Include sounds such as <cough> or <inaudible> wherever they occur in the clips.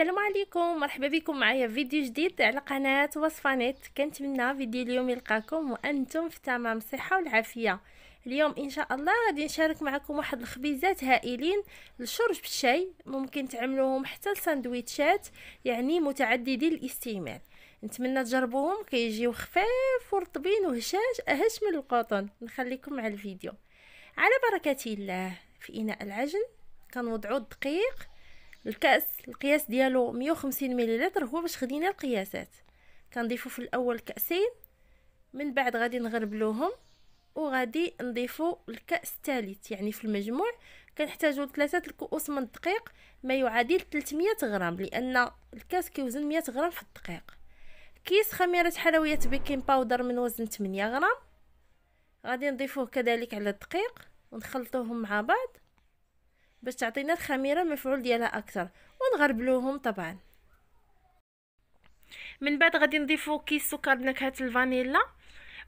السلام عليكم مرحبا بكم معايا في فيديو جديد على قناه وصفه نت كنتمنى فيديو اليوم يلقاكم وانتم في تمام الصحه والعافيه اليوم ان شاء الله غادي نشارك معكم واحد الخبيزات هائلين للشرب بالشاي ممكن تعملوهم حتى لساندويتشات يعني متعددي الاستعمال نتمنى تجربوهم كيجيو كي خفاف ورطبين وهشاش اهش من القطن نخليكم مع الفيديو على بركه الله في اناء العجن كنوضعوا الدقيق الكاس القياس ديالو 150 ملل هو باش خدينا القياسات كنضيفو في الاول كاسين من بعد غادي نغربلوهم وغادي نضيفو الكاس الثالث يعني في المجموع كنحتاجو ثلاثة الكؤوس من الدقيق ما يعادل 300 غرام لان الكاس كيوزن 100 غرام في الدقيق كيس خميرة حلويات بيكين باودر من وزن 8 غرام غادي نضيفوه كذلك على الدقيق ونخلطوهم مع بعض باش تعطينا الخميره المفعول ديالها اكثر ونغربلوهم طبعا من بعد غادي نضيفو كيس سكر بنكهه الفانيلا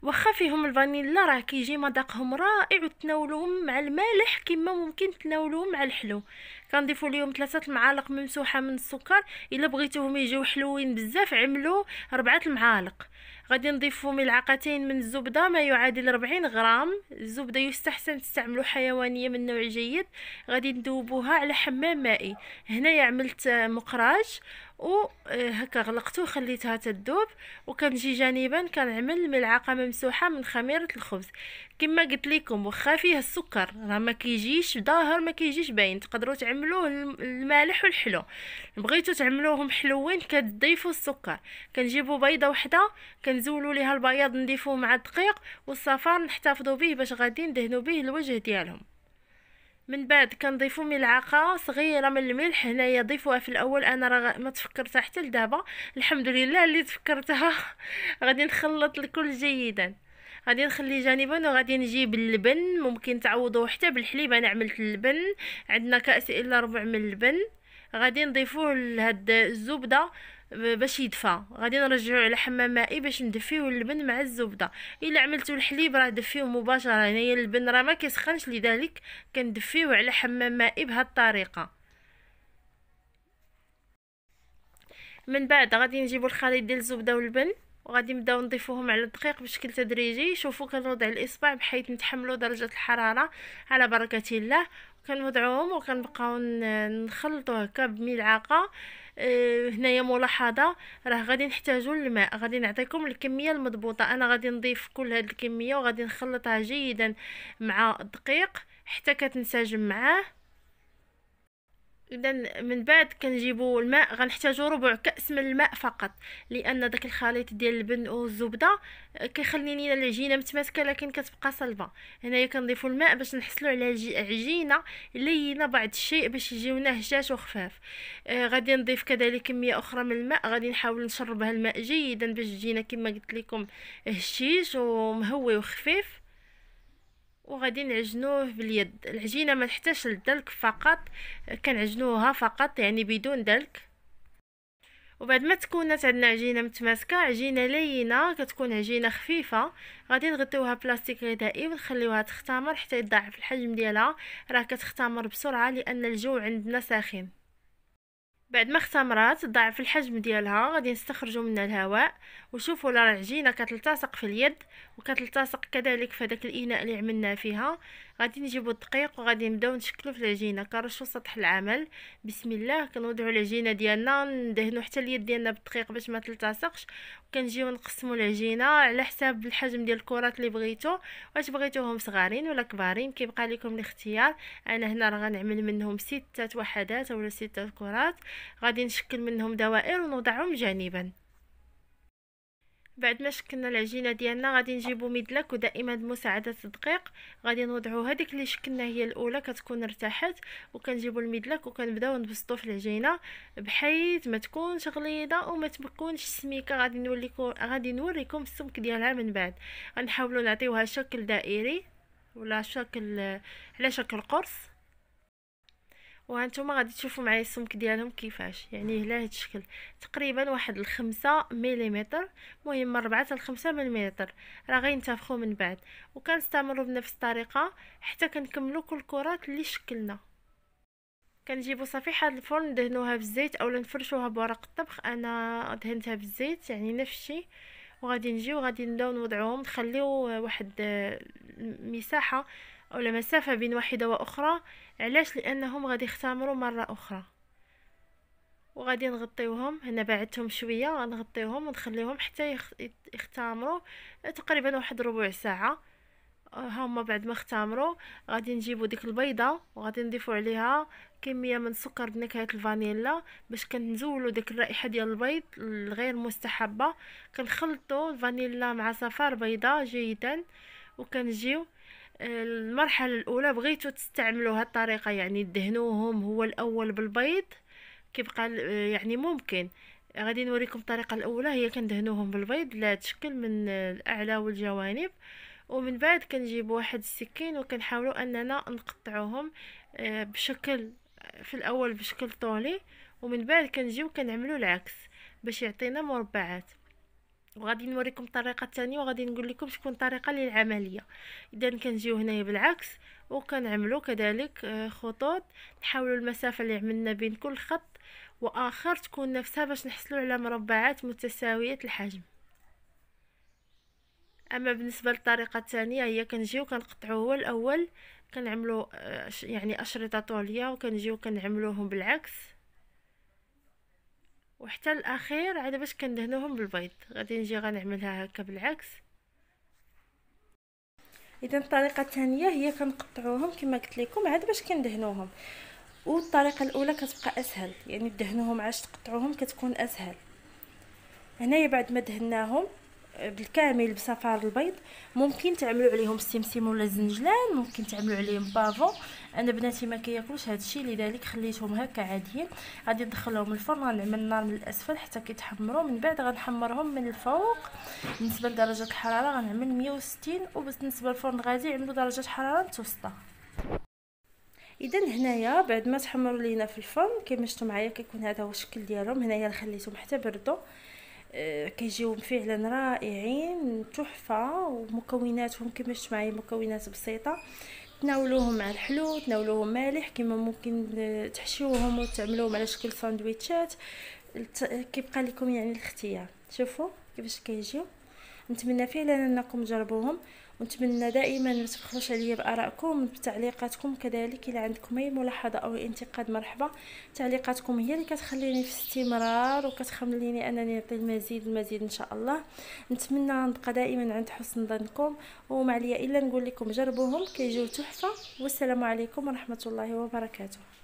واخا فيهم الفانيلا راه كيجي مذاقهم رائع وتناولوهم مع المالح كما ممكن تناولوهم مع الحلو كنضيفو ليهم ثلاثه المعالق ممسوحه من السكر الا بغيتوهم يجيو حلوين بزاف عملوا ربعه المعالق غادي نضيفو ملعقتين من الزبدة ما يعادل 40 غرام الزبدة يستحسن تستعملوا حيوانية من نوع جيد غادي ندوبوها على حمام مائي هنايا عملت مقراج وهكا آه، غلقته وخليتها تذوب وكنجي جانبا كنعمل ملعقه ممسوحه من خميره الخبز كما قلت لكم واخا فيه السكر راه ما كيجيش ظاهر ما كيجيش باين تقدروا تعملوه المالح والحلو بغيتو تعملوهم حلوين كتضيفوا السكر كنجيبوا بيضه وحده كن نزولوا ليها البياض نضيفوه مع الدقيق والصفار نحتفظوا به باش غادي ندهنوا به الوجه ديالهم من بعد كنضيفوا ملعقه صغيره من الملح هنايا ضيفوها في الاول انا راه ما تفكرتها حتى لدابا الحمد لله اللي تفكرتها <laughs> غادي نخلط الكل جيدا غادي نخلي جانبا وغادي نجيب اللبن ممكن تعوضوه حتى بالحليب انا عملت اللبن عندنا كاس الا ربع من اللبن غادي نضيفوه لهاد الزبده باش يدفى غادي نرجعو على حمام مائي باش ندفيو اللبن مع الزبده الا عملتو الحليب راه دفيو مباشره هنايا اللبن راه ما كيسخنش لذلك كندفيوه على حمام مائي بهاد الطريقه من بعد غادي نجيبو الخليط ديال الزبده واللبن وغادي نبداو نضيفوهم على الدقيق بشكل تدريجي شوفوا كنوضع الاصبع بحيث نتحملوا درجه الحراره على بركه الله كنوضعوهم وكنبقاو نخلطو هكا بملعقه أه هنايا ملاحظه راه غادي نحتاجو الماء غادي نعطيكم الكميه المضبوطه انا غادي نضيف كل هاد الكميه وغادي نخلطها جيدا مع الدقيق حتى كتنسجم معاه اذا من بعد كنجيبو الماء غنحتاجو ربع كاس من الماء فقط لان داك الخليط ديال البن والزبده آه، كيخلي لينا العجينه متماسكه لكن كتبقى صلبه هنايا كنضيفو الماء باش نحصلو على عجينه لينه بعض الشيء باش يجيونا هشاش وخفاف آه غادي نضيف كذلك كميه اخرى من الماء غادي نحاول نشرب الماء جيدا باش تجينا كما قلت لكم هشيش ومهوي وخفيف وغادي نعجنوه باليد العجينه ما تحتاجش للدلك فقط كنعجنوها فقط يعني بدون دلك وبعد ما تكونت عندنا عجينه متماسكه عجينه لينه كتكون عجينه خفيفه غادي نغطيوها بلاستيك غذائي ونخليوها تختمر حتى يضاعف الحجم ديالها راه كتختمر بسرعه لان الجو عندنا ساخن بعد ما اختمرات ضاعف الحجم ديالها غادي نستخرجوا منها الهواء وشوفوا لا العجينه كتلتصق في اليد وكتلتصق كذلك في داك الاناء اللي عملنا فيها غادي نجيبو الدقيق وغادي نبداو نشكلو في العجينه كنرشو سطح العمل بسم الله كنوضعو العجينه ديالنا ندهنو حتى اليد ديالنا بالدقيق باش ما تلتصقش وكنجيو نقسمو العجينه على حساب الحجم ديال الكرات اللي بغيتو واش بغيتوهم صغارين ولا كبارين كيبقى لكم الاختيار انا هنا راه غنعمل منهم ستة وحدات اولا ستة كرات غادي نشكل منهم دوائر ونوضعهم جانبا بعد ما شكلنا العجينه ديالنا غادي نجيبو مدلك ودائما بمساعده الدقيق غادي نوضعو هذيك اللي شكلنا هي الاولى كتكون ارتاحت وكنجيبو المدلك وكنبداو نبسطو في العجينه بحيث ما تكونش غليظه وما تكونش سميكه غادي نوريكم غادي نوريكم السمك ديالها من بعد غنحاولوا نعطيوها شكل دائري ولا شكل على شكل قرص وهانتوما غادي تشوفوا معايا السمك ديالهم كيفاش يعني هلا هذا الشكل تقريبا واحد الخمسة مليمتر مهم من ربعة حتى 5 مليمتر راه غينتفخوا من بعد وكنستمروا بنفس الطريقه حتى كنكملوا كل الكرات اللي شكلنا كنجيبو صفيحه هذا الفرن ندهنوها بالزيت اولا نفرشوها بورق الطبخ انا دهنتها بالزيت يعني نفس الشيء وغادي نجيو غادي نبداو نوضعوهم نخليو واحد المساحه آه، او المسافة بين واحدة واخرى علاش لانهم غادي يختمروا مرة اخرى وغادي نغطيوهم هنا بعدتهم شوية غنغطيوهم ونخليهم حتى يختمروا تقريبا واحد ربع ساعة هما بعد ما اختمروا غادي نجيبو ديك البيضه وغادي نضيفو عليها كميه من السكر بنكهه الفانيلا باش كنزولو ديك الرائحه ديال البيض الغير مستحبه كنخلطو الفانيلا مع صفار بيضه جيدا وكنجيو المرحلة الأولى بغيتو تستعملوا الطريقه يعني دهنوهم هو الأول بالبيض كيبقى آه، يعني ممكن غادي نوريكم الطريقة الأولى هي كندهنوهم بالبيض لا تشكل من الأعلى والجوانب ومن بعد كنجيب واحد السكين وكنحاولوا أننا نقطعوهم آه، بشكل في الأول بشكل طولي ومن بعد كنجيو كنعملو العكس باش يعطينا مربعات وغادي نوريكم الطريقه الثانيه وغادي نقول لكم شكون الطريقه للعمليه اذا كنجيو هنايا بالعكس وكنعملو كذلك آه، خطوط نحاولوا المسافه اللي عملنا بين كل خط واخر تكون نفسها باش نحصلوا على مربعات متساويه الحجم اما بالنسبه للطريقه الثانيه هي كنجيو كنقطعو هو الاول كنعملو آه، يعني اشرطه طوليه وكنجيو كنعملوهم بالعكس وحتى الاخير عاد باش كندهنوهم بالبيض غادي نجي غنعملها هكا بالعكس اذا الطريقه الثانيه هي كنقطعوهم كما قلت لكم عاد باش كندهنوهم والطريقه الاولى كتبقى اسهل يعني دهنوهم عاد تقطعوهم كتكون اسهل هنايا بعد ما دهناهم بالكامل بصفار البيض ممكن تعملوا عليهم السمسم ولا الزنجلان ممكن تعملوا عليهم بافون انا بناتي ما كياكلوش الشيء لذلك خليتهم هكا عاديين غادي ندخلهم الفرن غنعمل النار من الاسفل حتى كيتحمروا من بعد غنحمرهم من الفوق بالنسبه لدرجه الحراره غنعمل 160 وبالنسبه للفرن غادي يعملوا درجه حراره متوسطه اذا هنايا بعد ما تحمروا لينا في الفرن كما شفتوا معايا كيكون هذا هو الشكل ديالهم هنايا خليتهم حتى بردوا آه، كيجيو فعلا رائعين تحفه ومكوناتهم كما شفتوا معايا مكونات بسيطه تناولوهم مع الحلو تناولوهم مالح كما ممكن تحشيوهم وتعملوهم على شكل ساندويتشات كيبقى لكم يعني الاختيار شوفوا كيفاش كيجيو نتمنى فعلا انكم تجربوهم ونتمنى دائما ما تبخلوش عليا بارائكم بتعليقاتكم كذلك الا عندكم اي ملاحظه او انتقاد مرحبا تعليقاتكم هي اللي كتخليني في استمرار وكتخليني انني نعطي المزيد المزيد ان شاء الله نتمنى نبقى دائما عند حسن ظنكم وما عليا الا نقول لكم جربوهم كيجيو تحفه والسلام عليكم ورحمه الله وبركاته